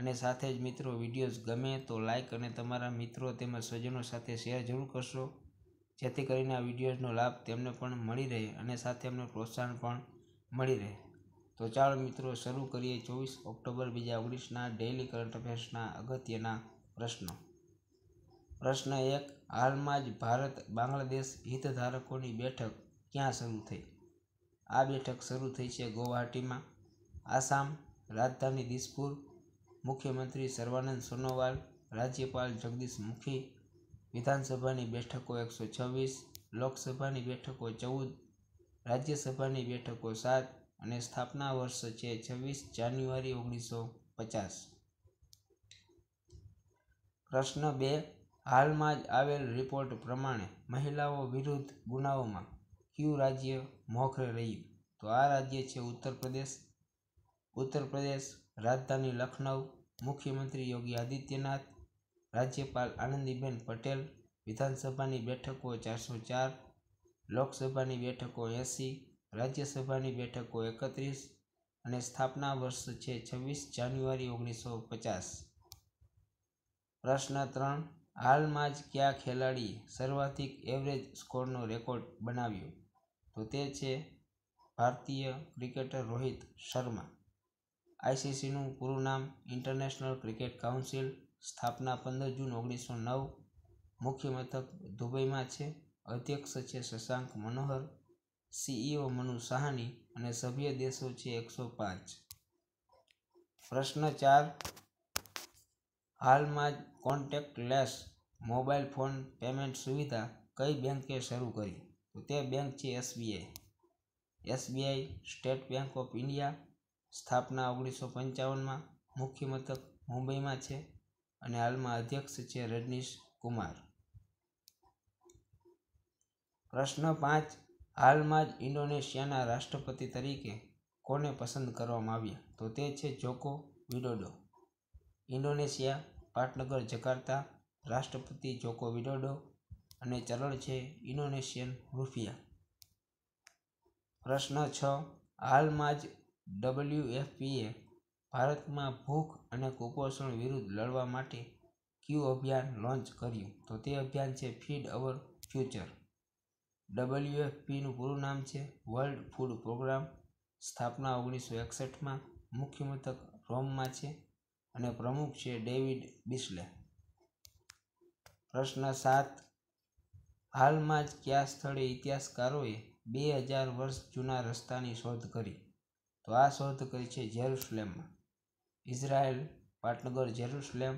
અને સાથે જ મિત્રો વિડીયોઝ ગમે તો લાઇક અને તમારા મિત્રો તેમજ સ્વજનો સાથે શેર જરૂર કરશો જેથી કરીને આ વિડીયોઝનો લાભ તેમને પણ મળી રહે અને સાથે અમને પ્રોત્સાહન પણ મળી રહે તો ચાલો મિત્રો શરૂ કરીએ ચોવીસ ઓક્ટોબર બીજા ઓગણીસના ડેઇલી કરંટ અફેર્સના અગત્યના પ્રશ્નો પ્રશ્ન એક હાલમાં જ ભારત બાંગ્લાદેશ હિતધારકોની બેઠક ક્યાં શરૂ થઈ આ બેઠક શરૂ થઈ છે ગુવાહાટીમાં આસામ રાજધાની દિસપુર મુખ્યમંત્રી સર્વાનંદ સોનોવાલ રાજ્યપાલ જગદીશ મુખી વિધાનસભાની બેઠકો એકસો છવ્વીસ લોકસભાની બેઠકો ચૌદ રાજ્યસભાની બેઠકો સાત અને સ્થાપના વર્ષ છે છવ્વીસ જાન્યુઆરી ઓગણીસો પચાસ પ્રશ્ન બે હાલમાં જ આવેલ રિપોર્ટ પ્રમાણે મહિલાઓ વિરુદ્ધ ગુનાઓમાં કયું રાજ્ય મોખરે રહ્યું તો આ રાજ્ય છે ઉત્તર પ્રદેશ ઉત્તર પ્રદેશ રાજધાની લખનઉ મુખ્યમંત્રી યોગી આદિત્યનાથ રાજ્યપાલ આનંદીબેન પટેલ વિધાનસભાની બેઠકો ચારસો ચાર લોકસભાની બેઠકો એંસી રાજ્યસભાની બેઠકો એકત્રીસ અને સ્થાપના વર્ષ છે છવ્વીસ જાન્યુઆરી ઓગણીસો પચાસ પ્રશ્ન ત્રણ હાલમાં જ કયા ખેલાડી સર્વાધિક એવરેજ સ્કોરનો રેકોર્ડ બનાવ્યો તો તે છે ભારતીય ક્રિકેટર રોહિત શર્મા આઈસીસીનું પૂરું નામ ઇન્ટરનેશનલ ક્રિકેટ કાઉન્સિલ સ્થાપના પંદર જૂન ઓગણીસો નવ મુખ્ય મથક દુબઈમાં છે અધ્યક્ષ છે શશાંક મનોહર સીઈઓ મનુ સાહાની અને સભ્ય દેશો છે એકસો પાંચ પ્રશ્ન ચાર હાલમાં જ કોન્ટેક્ટલેસ મોબાઈલ ફોન પેમેન્ટ સુવિધા કઈ બેંકે શરૂ કરી તો તે બેંક છે SBI SBI State Bank of India સ્થાપના ઓગણીસો પંચાવનમાં મુખ્ય મથક મુંબઈમાં છે અને હાલમાં અધ્યક્ષ છે રજનીશ કુમાર પ્રશ્ન પાંચ હાલમાં જ ઇન્ડોનેશિયાના રાષ્ટ્રપતિ તરીકે કોને પસંદ કરવામાં આવ્યા તો તે છે જોકો વિડોડો ઇન્ડોનેશિયા પાટનગર જકાર્તા રાષ્ટ્રપતિ જોકો વિડોડો અને ચરણ છે ઇન્ડોનેશિયન રૂફિયા પ્રશ્ન છ હાલમાં જ ડબલ્યુએફપીએ ભારતમાં ભૂખ અને કુપોષણ વિરુદ્ધ લડવા માટે કયું અભિયાન લોન્ચ કર્યું તો તે અભિયાન છે ફીડ અવર ફ્યુચર ડબલ્યુએફપીનું પૂરું નામ છે વર્લ્ડ ફૂડ પ્રોગ્રામ સ્થાપના ઓગણીસો એકસઠમાં મુખ્ય મથક રોમમાં છે અને પ્રમુખ છે ડેવિડ બિસ્લે પ્રશ્ન સાત હાલમાં જ કયા સ્થળે ઇતિહાસકારોએ બે હજાર વર્ષ જૂના રસ્તાની શોધ કરી તો આ શોધ કરી છે જેરુસલેમમાં ઇઝરાયલ પાટનગર જેરુસલેમ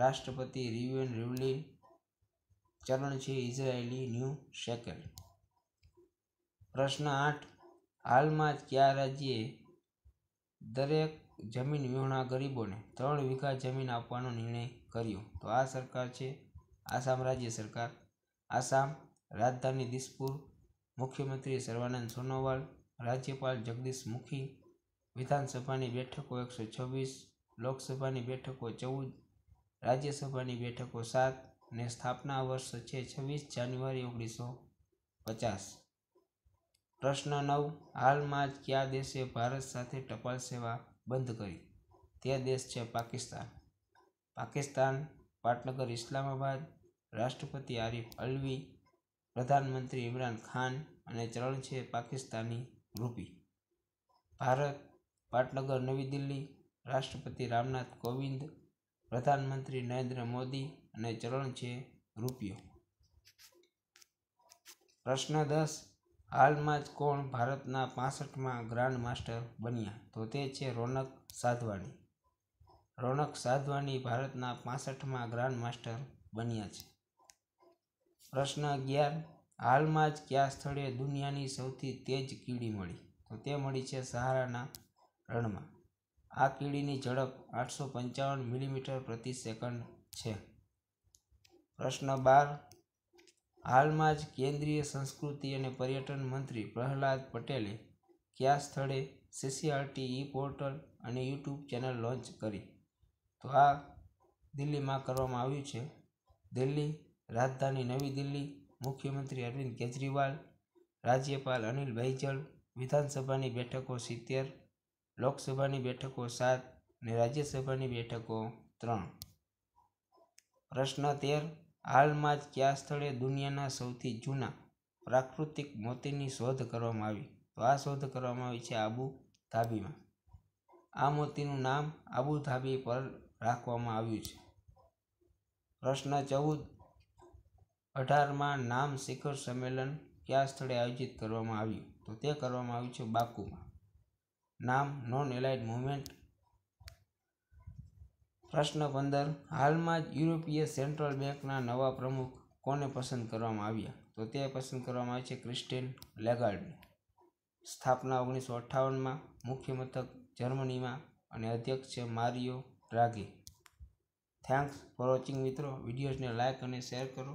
રાષ્ટ્રપતિ રિવ્યુન રિવલી ચરણ છે ઇઝરાયેલી ન્યૂ શેકેલ પ્રશ્ન આઠ હાલમાં જ કયા રાજ્યે દરેક જમીન વિહોણા ગરીબોને ત્રણ વીઘા જમીન આપવાનો નિર્ણય કર્યો તો આ સરકાર છે આસામ રાજ્ય સરકાર આસામ રાજધાની દિસપુર મુખ્યમંત્રી સર્વાનંદ સોનોવાલ રાજ્યપાલ જગદીશ મુખી વિધાનસભાની બેઠકો એકસો છવ્વીસ લોકસભાની બેઠકો ચૌદ રાજ્યસભાની બેઠકો સાત અને સ્થાપના વર્ષ છે છવ્વીસ જાન્યુઆરી ઓગણીસો પચાસ પ્રશ્ન નવ હાલમાં જ કયા દેશે ભારત સાથે ટપાલ સેવા બંધ કરી તે દેશ છે પાકિસ્તાન પાકિસ્તાન પાટનગર ઇસ્લામાબાદ રાષ્ટ્રપતિ આરિફ અલવી પ્રધાનમંત્રી ઇમરાન ખાન અને ચલણ છે પાકિસ્તાની રૂપી ભારત પાટનગર નવી દિલ્હી રાષ્ટ્રપતિ રામનાથ કોવિંદ પ્રધાનમંત્રી નરેન્દ્ર મોદી અને ચરણ છે રૂપિયો પ્રશ્ન દસ હાલમાં જ કોણ ભારતના પાસઠમાં ગ્રાન્ડ માસ્ટર બન્યા તો તે છે રોનક સાધવાણી રોનક સાધવાણી ભારતના પાસઠમાં ગ્રાન્ડ માસ્ટર બન્યા છે પ્રશ્ન અગિયાર હાલમાં જ કયા સ્થળે દુનિયાની સૌથી તેજ કીડી મળી તો તે મળી છે સહારાના રણમાં આ કીડીની ઝડપ આઠસો પંચાવન મિલીમીટર પ્રતિ સેકન્ડ છે પ્રશ્ન બાર હાલમાં જ કેન્દ્રીય સંસ્કૃતિ અને પર્યટન મંત્રી પ્રહલાદ પટેલે કયા સ્થળે સીસીઆરટી ઈ પોર્ટલ અને યુટ્યુબ ચેનલ લોન્ચ કરી તો આ દિલ્હીમાં કરવામાં આવ્યું છે દિલ્હી રાજધાની નવી દિલ્હી મુખ્યમંત્રી અરવિંદ કેજરીવાલ રાજ્યપાલ અનિલ બૈજલ વિધાનસભાની બેઠકો સિત્તેર લોકસભાની બેઠકો સાત અને રાજ્યસભાની બેઠકો ત્રણ પ્રશ્ન તેર હાલમાં જ કયા સ્થળે દુનિયાના સૌથી જૂના પ્રાકૃતિક મોતીની શોધ કરવામાં આવી તો આ શોધ કરવામાં આવી છે આબુ ધાબીમાં આ મોતીનું નામ આબુ ધાબી પર રાખવામાં આવ્યું છે પ્રશ્ન ચૌદ અઢારમાં નામ શિખર સંમેલન કયા સ્થળે આયોજિત કરવામાં આવ્યું તો તે કરવામાં આવ્યું છે બાકુમાં નામ નોન એલાઇડ મુવમેન્ટ પ્રશ્ન પંદર હાલમાં જ યુરોપીય સેન્ટ્રલ બેંકના નવા પ્રમુખ કોને પસંદ કરવામાં આવ્યા તો તે પસંદ કરવામાં આવે છે ક્રિસ્ટિન લેગાર્ડને સ્થાપના ઓગણીસો અઠ્ઠાવનમાં મુખ્ય મથક જર્મનીમાં અને અધ્યક્ષ છે Mario Draghi thanks for watching મિત્રો વિડીયોઝને લાઇક અને શેર કરો